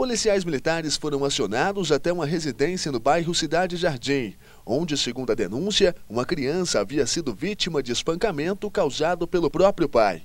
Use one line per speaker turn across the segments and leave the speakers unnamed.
Policiais militares foram acionados até uma residência no bairro Cidade Jardim, onde, segundo a denúncia, uma criança havia sido vítima de espancamento causado pelo próprio pai.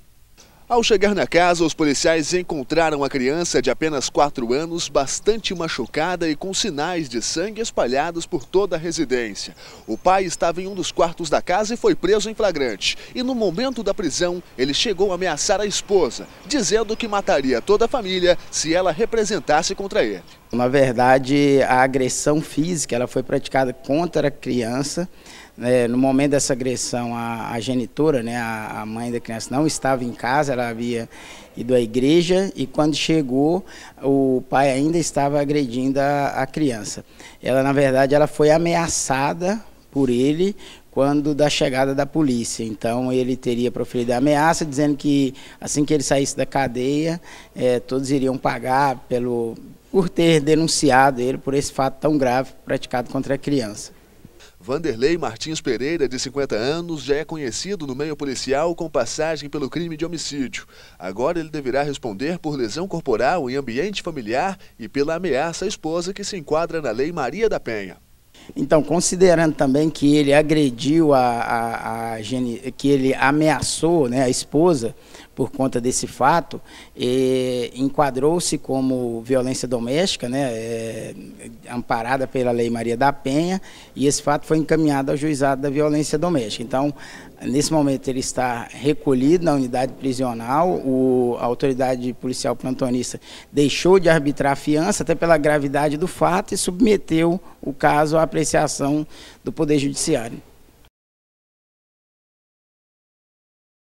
Ao chegar na casa, os policiais encontraram a criança de apenas 4 anos bastante machucada e com sinais de sangue espalhados por toda a residência. O pai estava em um dos quartos da casa e foi preso em flagrante. E no momento da prisão, ele chegou a ameaçar a esposa, dizendo que mataria toda a família se ela representasse contra ele.
Na verdade, a agressão física ela foi praticada contra a criança. Né? No momento dessa agressão, a, a genitora, né, a, a mãe da criança, não estava em casa ela havia ido à igreja e quando chegou, o pai ainda estava agredindo a, a criança. Ela, na verdade, ela foi ameaçada por ele quando da chegada da polícia. Então ele teria proferido a ameaça, dizendo que assim que ele saísse da cadeia, eh, todos iriam pagar pelo, por ter denunciado ele por esse fato tão grave praticado contra a criança.
Vanderlei Martins Pereira, de 50 anos, já é conhecido no meio policial com passagem pelo crime de homicídio. Agora ele deverá responder por lesão corporal em ambiente familiar e pela ameaça à esposa que se enquadra na Lei Maria da Penha.
Então, considerando também que ele agrediu a, a, a que ele ameaçou né, a esposa por conta desse fato, enquadrou-se como violência doméstica, né, é, amparada pela Lei Maria da Penha, e esse fato foi encaminhado ao juizado da violência doméstica. Então, Nesse momento ele está recolhido na unidade prisional, o, a autoridade policial plantonista deixou de arbitrar a fiança até pela gravidade do fato e submeteu o caso à apreciação do Poder Judiciário.